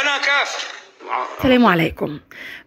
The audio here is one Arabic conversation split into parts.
أنا كافر السلام عليكم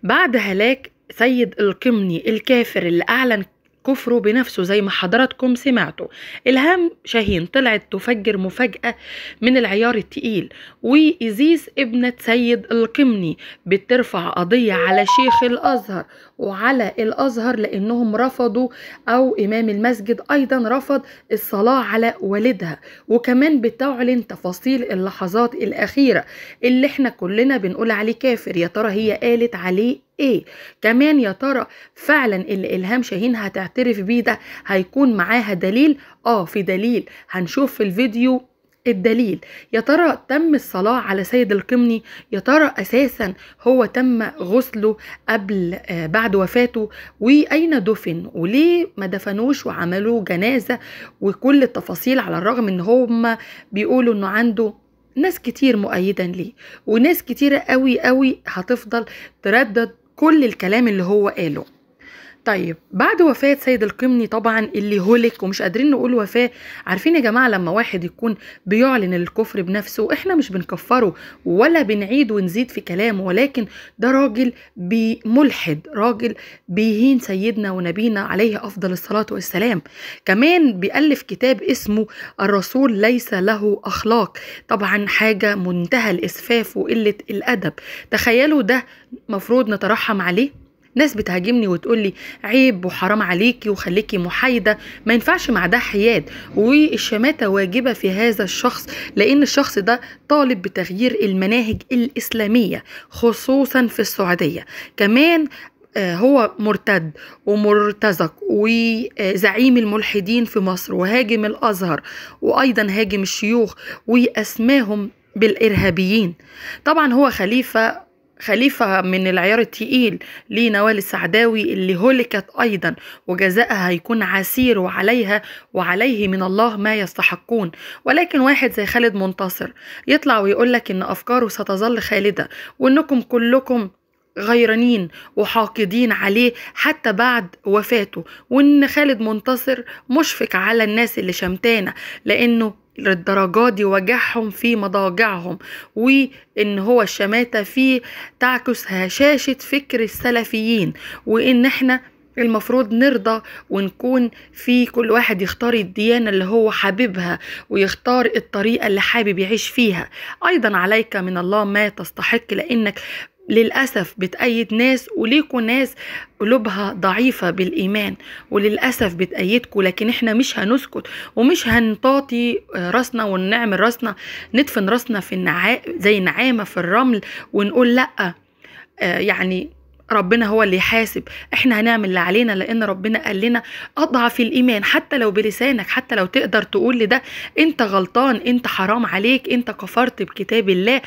بعد هلاك سيد القمني الكافر اللي أعلن كفره بنفسه زي ما حضراتكم سمعتوا إلهام شاهين طلعت تفجر مفاجأة من العيار التقيل وإزيز ابنة سيد القمني بترفع قضية على شيخ الأزهر وعلى الأزهر لأنهم رفضوا أو إمام المسجد أيضا رفض الصلاة على والدها وكمان بتعلن تفاصيل اللحظات الأخيرة اللي احنا كلنا بنقول عليه كافر يا ترى هي قالت عليه ايه كمان يا ترى فعلا اللي الهام شاهين هتعترف بيه ده هيكون معاها دليل اه في دليل هنشوف في الفيديو الدليل يا ترى تم الصلاة على سيد القمني يا ترى أساسا هو تم غسله قبل آه بعد وفاته وأين دفن وليه ما دفنوش وعملوا جنازة وكل التفاصيل على الرغم ان هم بيقولوا انه عنده ناس كتير مؤيدا ليه وناس كتيرة قوي قوي هتفضل تردد كل الكلام اللي هو قاله طيب بعد وفاة سيد القمني طبعا اللي هلك ومش قادرين نقول وفاة عارفين يا جماعة لما واحد يكون بيعلن الكفر بنفسه احنا مش بنكفره ولا بنعيد ونزيد في كلامه ولكن ده راجل ملحد راجل بيهين سيدنا ونبينا عليه أفضل الصلاة والسلام كمان بيألف كتاب اسمه الرسول ليس له أخلاق طبعا حاجة منتهى الإسفاف وقلة الأدب تخيلوا ده مفروض نترحم عليه ناس بتهاجمني وتقول لي عيب وحرام عليكي وخليكي محايده ما ينفعش مع ده حياد والشماته واجبه في هذا الشخص لان الشخص ده طالب بتغيير المناهج الاسلاميه خصوصا في السعوديه كمان آه، هو مرتد ومرتزق وزعيم الملحدين في مصر وهاجم الازهر وايضا هاجم الشيوخ واسماهم بالارهابيين طبعا هو خليفه خليفة من العيار التقيل لنوال السعداوي اللي هلكت أيضا وجزاءها هيكون عسير وعليها وعليه من الله ما يستحقون ولكن واحد زي خالد منتصر يطلع ويقولك إن أفكاره ستظل خالدة وإنكم كلكم غيرانين وحاقدين عليه حتى بعد وفاته وان خالد منتصر مشفق على الناس اللي شمتانه لانه للدرجات دي وجعهم في مضاجعهم وإن هو الشماتة فيه تعكس هشاشة فكر السلفيين وإن إحنا المفروض نرضى ونكون في كل واحد يختار الديانة اللي هو حاببها ويختار الطريقة اللي حابب يعيش فيها أيضا عليك من الله ما تستحق لأنك للأسف بتأيد ناس وليكوا ناس قلوبها ضعيفة بالإيمان وللأسف بتأيدكوا لكن إحنا مش هنسكت ومش هنطاطي راسنا ونعمل راسنا ندفن راسنا في النعا... زي نعامة في الرمل ونقول لأ آه، يعني ربنا هو اللي يحاسب احنا هنعمل اللي علينا لان ربنا قال لنا اضعف الايمان حتى لو بلسانك حتى لو تقدر تقول لده انت غلطان انت حرام عليك انت كفرت بكتاب الله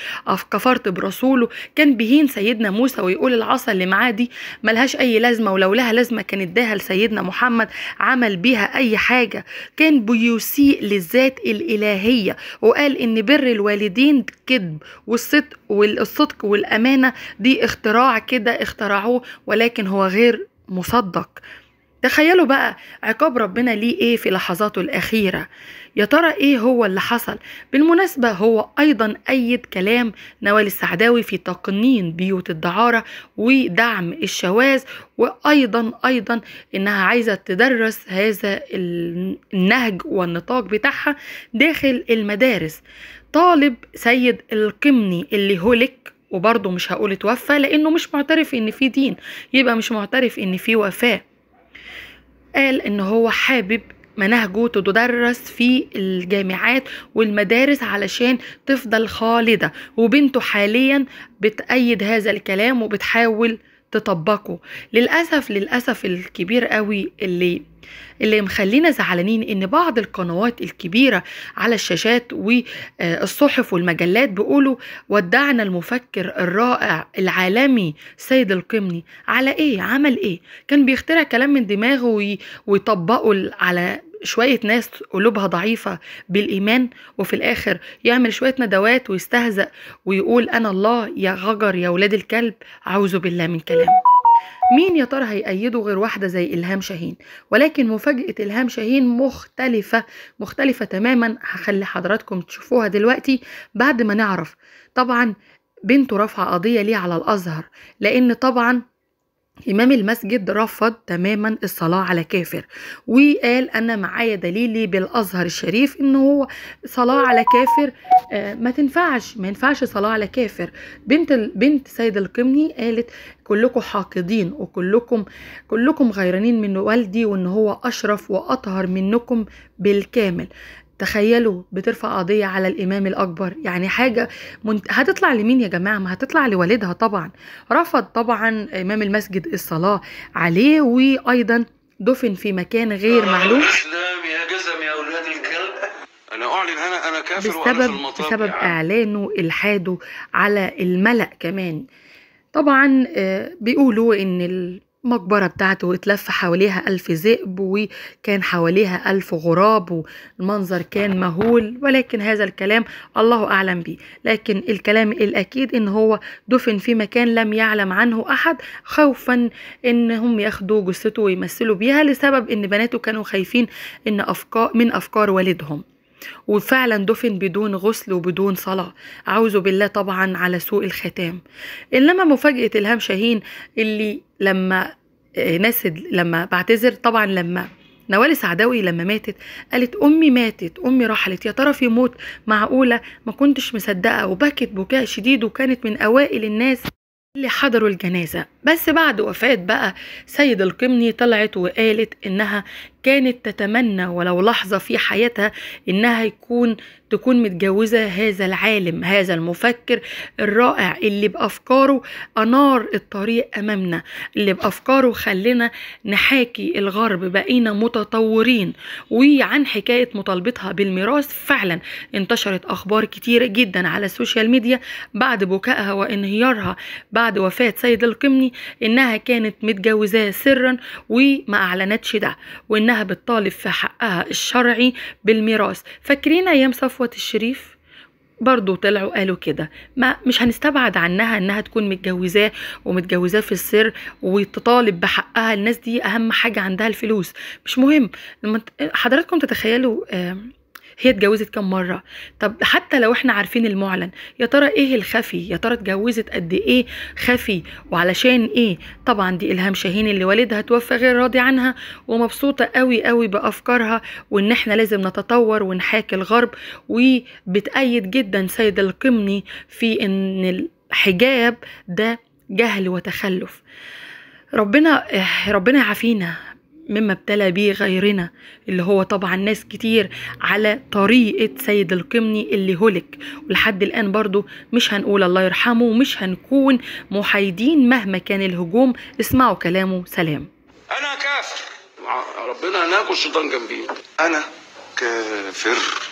كفرت برسوله كان بيهين سيدنا موسى ويقول العصا اللي معاه دي ملهاش اي لازمه ولو لها لازمه كان اداها لسيدنا محمد عمل بيها اي حاجه كان بيسيء للذات الالهيه وقال ان بر الوالدين كذب والصدق والصدق والامانه دي اختراع كده اختراع اخترعوه ولكن هو غير مصدق تخيلوا بقى عقاب ربنا ليه ايه في لحظاته الأخيرة يا ترى ايه هو اللي حصل بالمناسبة هو أيضا أيد كلام نوال السعداوي في تقنين بيوت الدعارة ودعم الشواذ وأيضا أيضا إنها عايزة تدرس هذا النهج والنطاق بتاعها داخل المدارس طالب سيد القمني اللي هولك وبرضه مش هقول اتوفى لانه مش معترف ان في دين يبقى مش معترف ان في وفاه قال ان هو حابب مناهجه تدرس في الجامعات والمدارس علشان تفضل خالده وبنته حاليا بتأيد هذا الكلام وبتحاول تطبقه للاسف للاسف الكبير قوي اللي اللي مخلينا زعلانين ان بعض القنوات الكبيره على الشاشات والصحف والمجلات بيقولوا ودعنا المفكر الرائع العالمي سيد القمني على ايه عمل ايه كان بيخترع كلام من دماغه ويطبقه على شوية ناس قلوبها ضعيفة بالإيمان وفي الآخر يعمل شوية ندوات ويستهزأ ويقول أنا الله يا غجر يا ولاد الكلب أعوذ بالله من كلامه مين يا ترى هيأيده غير واحدة زي إلهام شاهين ولكن مفاجأة إلهام شاهين مختلفة مختلفة تماما هخلي حضراتكم تشوفوها دلوقتي بعد ما نعرف طبعا بنته رافعة قضية ليه على الأزهر لأن طبعا إمام المسجد رفض تماما الصلاة على كافر وقال أنا معايا دليلي بالأزهر الشريف إن هو صلاة على كافر آه، ما تنفعش ما ينفعش صلاة على كافر بنت بنت سيد القمني قالت كلكم حاقدين وكلكم كلكم غيرانين من والدي وإن هو أشرف وأطهر منكم بالكامل تخيلوا بترفع قضية على الإمام الأكبر يعني حاجة منت... هتطلع لمين يا جماعة ما هتطلع لوالدها طبعا رفض طبعا إمام المسجد الصلاة عليه وأيضا دفن في مكان غير معلوم بسبب بسبب إعلانه إلحاده على الملأ كمان طبعا آه، بيقولوا إن المقبرة بتاعته اتلف حواليها ألف ذئب وكان حواليها ألف غراب والمنظر كان مهول ولكن هذا الكلام الله أعلم به لكن الكلام الأكيد إن هو دفن في مكان لم يعلم عنه أحد خوفا إن هم ياخدوا جثته ويمثلوا بيها لسبب إن بناته كانوا خايفين إن أفكار من أفكار والدهم وفعلا دفن بدون غسل وبدون صلاة أعوذ بالله طبعا على سوء الختام إنما مفاجأة إلهام شاهين اللي لما آه، نسد لما بعتذر طبعا لما نوال سعداوي لما ماتت قالت امي ماتت امي رحلت يا ترى في موت معقوله ما كنتش مصدقه وبكت بكاء شديد وكانت من اوائل الناس اللي حضروا الجنازه بس بعد وفاه بقى سيد القمني طلعت وقالت انها كانت تتمنى ولو لحظة في حياتها إنها يكون تكون متجوزة هذا العالم هذا المفكر الرائع اللي بأفكاره أنار الطريق أمامنا اللي بأفكاره خلنا نحاكي الغرب بقينا متطورين وعن حكاية مطالبتها بالميراث فعلا انتشرت أخبار كتيرة جدا على السوشيال ميديا بعد بكائها وانهيارها بعد وفاة سيد القمني إنها كانت متجوزاه سرا وما أعلنتش ده وإنها إنها بتطالب في حقها الشرعي بالميراث فاكرين أيام صفوة الشريف؟ برضه طلعوا قالوا كده ما مش هنستبعد عنها انها تكون متجوزاه ومتجوزاه في السر وتطالب بحقها الناس دي اهم حاجه عندها الفلوس مش مهم حضراتكم تتخيلوا آه هي اتجوزت كام مره طب حتى لو احنا عارفين المعلن يا ترى ايه الخفي يا ترى اتجوزت قد ايه خفي وعلشان ايه طبعا دي الهام شاهين اللي والدها توفى غير راضي عنها ومبسوطه قوي قوي بافكارها وان احنا لازم نتطور ونحاكي الغرب وبتأيد جدا سيد القمني في ان الحجاب ده جهل وتخلف ربنا ربنا يعافينا مما ابتلى به غيرنا اللي هو طبعا ناس كتير على طريقة سيد القمني اللي هلك ولحد الآن برضو مش هنقول الله يرحمه ومش هنكون محايدين مهما كان الهجوم اسمعوا كلامه سلام أنا كافر ربنا هناك والشيطان جنبي أنا كافر